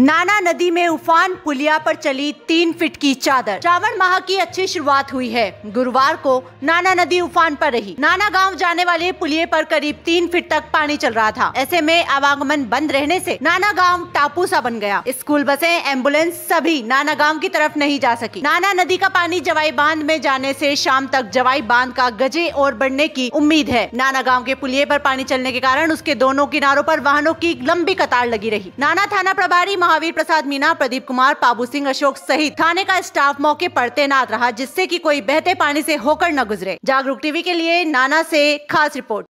नाना नदी में उफान पुलिया पर चली तीन फीट की चादर श्रावण माह की अच्छी शुरुआत हुई है गुरुवार को नाना नदी उफान पर रही नाना गांव जाने वाले पुलिये पर करीब तीन फीट तक पानी चल रहा था ऐसे में आवागमन बंद रहने से नाना गांव टापू सा बन गया स्कूल बसें एम्बुलेंस सभी नाना गांव की तरफ नहीं जा सकी नाना नदी का पानी जवाई बांध में जाने ऐसी शाम तक जवाई बांध का गजे और बढ़ने की उम्मीद है नाना गाँव के पुलिये आरोप पानी चलने के कारण उसके दोनों किनारों आरोप वाहनों की लंबी कतार लगी रही नाना थाना प्रभारी महावीर प्रसाद मीना प्रदीप कुमार बाबू सिंह अशोक सहित थाने का स्टाफ मौके पर तैनात रहा जिससे की कोई बहते पानी ऐसी होकर न गुजरे जागरूक टीवी के लिए नाना ऐसी खास रिपोर्ट